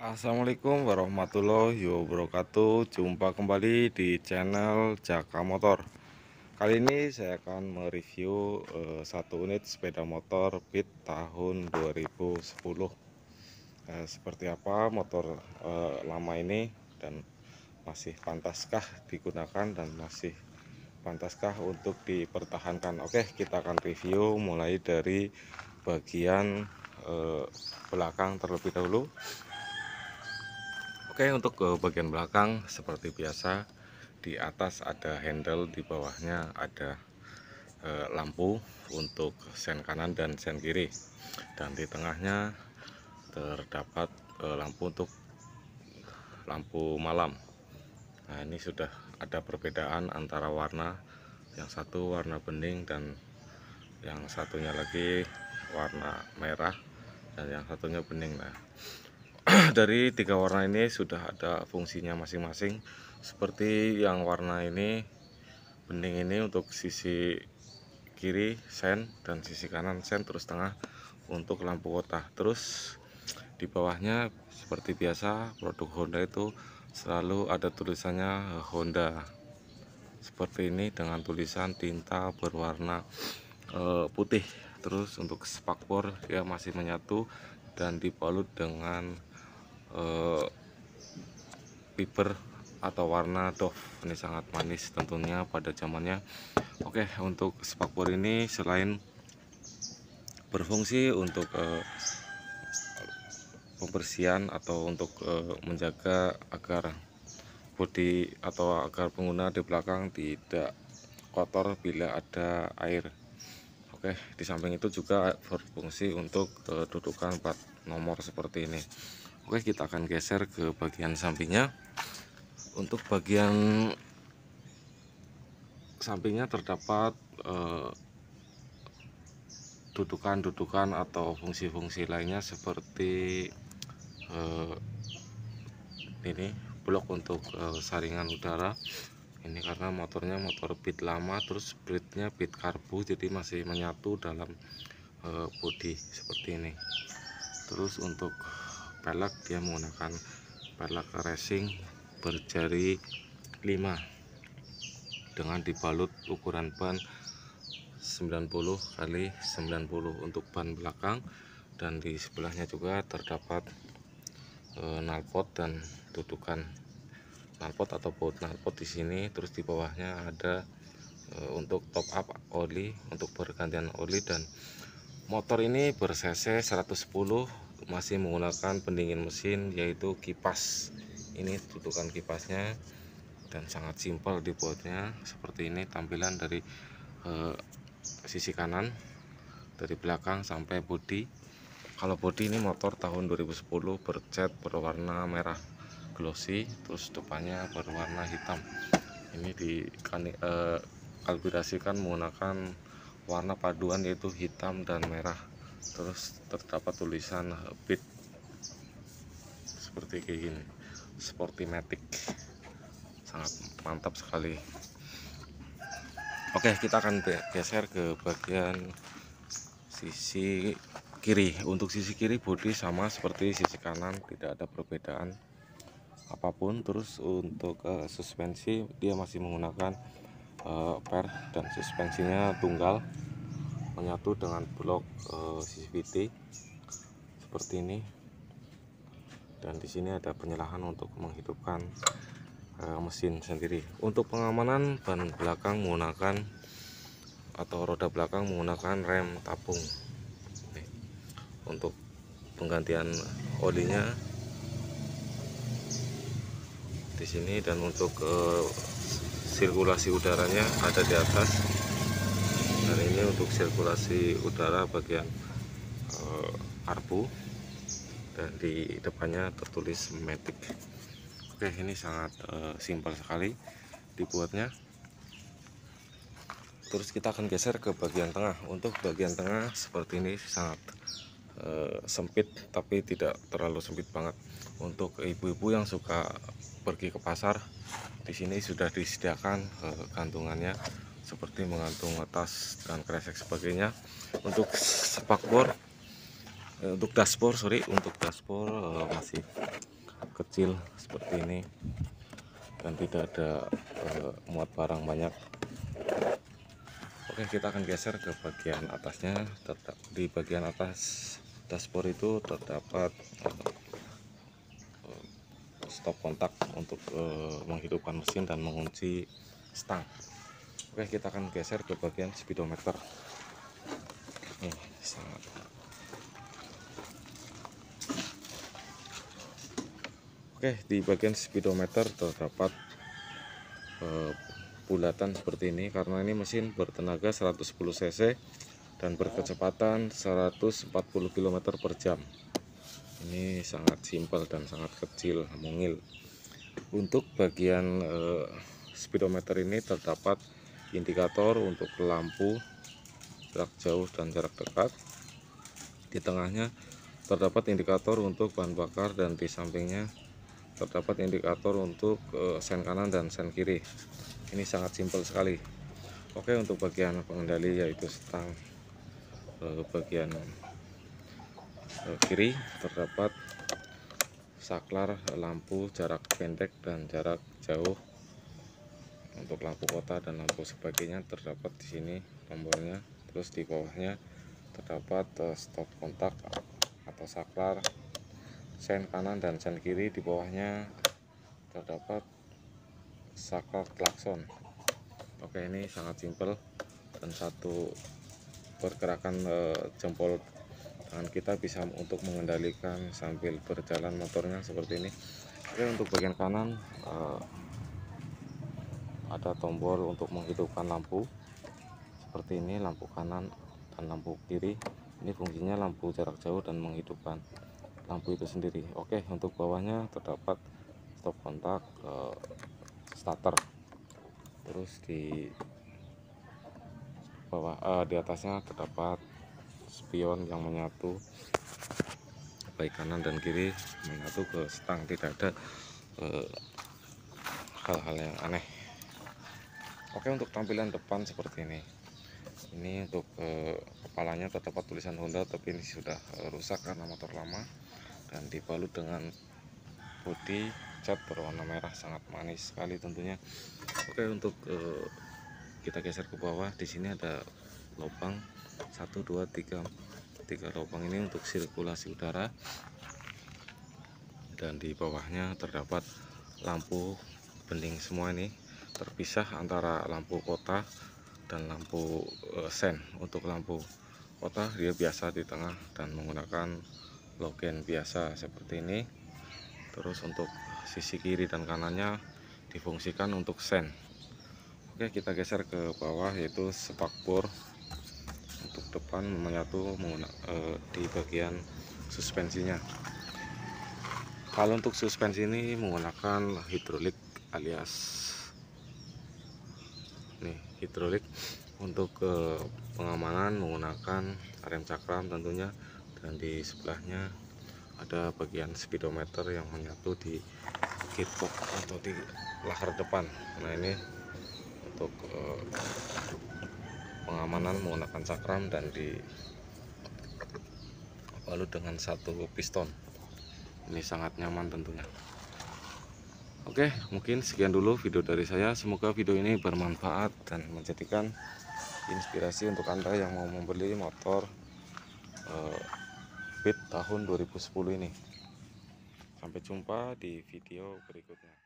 Assalamualaikum warahmatullahi wabarakatuh Jumpa kembali di channel Jaka Motor Kali ini saya akan mereview uh, satu unit sepeda motor Beat tahun 2010 uh, eh, Seperti apa motor uh, lama ini dan masih pantaskah digunakan dan masih pantaskah untuk dipertahankan Oke kita akan review mulai dari bagian belakang terlebih dahulu Oke untuk ke bagian belakang seperti biasa di atas ada handle di bawahnya ada e, lampu untuk sen kanan dan sen kiri dan di tengahnya terdapat e, lampu untuk lampu malam nah ini sudah ada perbedaan antara warna yang satu warna bening dan yang satunya lagi warna merah dan yang satunya bening nah Nah, dari tiga warna ini sudah ada fungsinya masing-masing seperti yang warna ini bening ini untuk sisi kiri sen dan sisi kanan sen terus tengah untuk lampu kota terus di bawahnya seperti biasa produk Honda itu selalu ada tulisannya Honda seperti ini dengan tulisan tinta berwarna e, putih terus untuk spakbor dia masih menyatu dan dipalut dengan Eh, piper atau warna doff ini sangat manis tentunya pada zamannya oke untuk spakbor ini selain berfungsi untuk uh, pembersihan atau untuk eh, menjaga agar bodi atau agar pengguna di belakang tidak kotor bila ada air oke di samping itu juga berfungsi untuk dudukan plat nomor seperti ini Oke kita akan geser ke bagian sampingnya untuk bagian sampingnya terdapat eh, dudukan-dudukan eh, atau fungsi-fungsi lainnya seperti eh, ini blok untuk eh, saringan udara ini karena motornya motor bit lama terus splitnya bit karbu jadi masih menyatu dalam eh, bodi seperti ini terus untuk pelek dia menggunakan pelek racing berjari 5 dengan dibalut ukuran ban 90 kali 90 untuk ban belakang dan di sebelahnya juga terdapat e, nalpot dan tutukan nalpot atau baut nalpot di sini terus di bawahnya ada e, untuk top up oli untuk pergantian oli dan motor ini bersese 110 masih menggunakan pendingin mesin yaitu kipas ini tutupan kipasnya dan sangat simpel dibuatnya seperti ini tampilan dari eh, sisi kanan dari belakang sampai bodi kalau bodi ini motor tahun 2010 bercat berwarna merah glossy terus depannya berwarna hitam ini di eh, kalibrasikan menggunakan warna paduan yaitu hitam dan merah terus terdapat tulisan bit seperti kayak gini sportimatic sangat mantap sekali oke kita akan geser ke bagian sisi kiri untuk sisi kiri bodi sama seperti sisi kanan tidak ada perbedaan apapun terus untuk uh, suspensi dia masih menggunakan uh, per dan suspensinya tunggal menyatu dengan blok e, eh, CCVT seperti ini dan di sini ada penyalahan untuk menghidupkan e, mesin sendiri untuk pengamanan ban belakang menggunakan atau roda belakang menggunakan rem tabung Oke. untuk penggantian olinya di sini dan untuk e, sirkulasi udaranya ada di atas dan ini untuk sirkulasi udara bagian uh, eh, karbu dan di depannya tertulis matic oke ini sangat uh, simpel sekali dibuatnya terus kita akan geser ke bagian tengah untuk bagian tengah seperti ini sangat uh, sempit tapi tidak terlalu sempit banget untuk ibu-ibu yang suka pergi ke pasar di sini sudah disediakan uh, kandungannya seperti mengantung atas dan kresek sebagainya untuk spakbor eh, untuk dashboard sorry untuk dashboard eh, masih kecil seperti ini dan tidak ada eh, muat barang banyak Oke kita akan geser ke bagian atasnya tetap di bagian atas dashboard itu terdapat stop kontak untuk menghidupkan mesin dan mengunci stang Oke kita akan geser ke bagian speedometer nih sangat Oke di bagian speedometer terdapat e, bulatan seperti ini karena ini mesin bertenaga 110 cc dan berkecepatan 140 km per jam ini sangat simpel dan sangat kecil mungil untuk bagian e, speedometer ini terdapat indikator untuk lampu jarak jauh dan jarak dekat di tengahnya terdapat indikator untuk bahan bakar dan di sampingnya terdapat indikator untuk eh, sen kanan dan sen kiri ini sangat simpel sekali oke untuk bagian pengendali yaitu setang eh, bagian eh, kiri terdapat saklar lampu jarak pendek dan jarak jauh untuk lampu kota dan lampu sebagainya terdapat di sini tombolnya. terus di bawahnya terdapat eh, stop kontak atau saklar sen kanan dan sen kiri di bawahnya terdapat saklar klakson oke ini sangat simpel dan satu pergerakan uh, jempol tangan kita bisa untuk mengendalikan sambil berjalan motornya seperti ini oke untuk bagian kanan uh, ada tombol untuk menghidupkan lampu seperti ini lampu kanan dan lampu kiri ini fungsinya lampu jarak jauh dan menghidupkan lampu itu sendiri oke untuk bawahnya terdapat stop kontak ke eh, starter terus di bawah eh, di atasnya terdapat spion yang menyatu baik kanan dan kiri menyatu ke stang tidak ada eh, hal-hal eh, yang aneh oke untuk tampilan depan seperti ini ini untuk eh, kepalanya terdapat tulisan Honda tapi ini sudah eh, rusak karena motor lama dan dibalut dengan bodi cat berwarna merah sangat manis sekali tentunya oke untuk eh, kita geser ke bawah di sini ada lubang 1 2 3 tiga lubang ini untuk sirkulasi udara dan di bawahnya terdapat lampu bening semua ini terpisah antara lampu kota dan lampu eh, sen untuk lampu kota dia biasa di tengah dan menggunakan logen biasa seperti ini terus untuk sisi kiri dan kanannya difungsikan untuk sen oke kita geser ke bawah yaitu spakbor untuk depan menyatu e, di bagian suspensinya kalau untuk suspensi ini menggunakan hidrolik alias hidrolik untuk ke eh, pengamanan menggunakan rem cakram tentunya dan di sebelahnya ada bagian speedometer yang menyatu di gearbox atau di lahar depan nah ini untuk eh, pengamanan menggunakan cakram dan di balut dengan satu piston ini sangat nyaman tentunya Oke, mungkin sekian dulu video dari saya. Semoga video ini bermanfaat dan menjadikan inspirasi untuk Anda yang mau membeli motor Beat eh, tahun 2010 ini. Sampai jumpa di video berikutnya.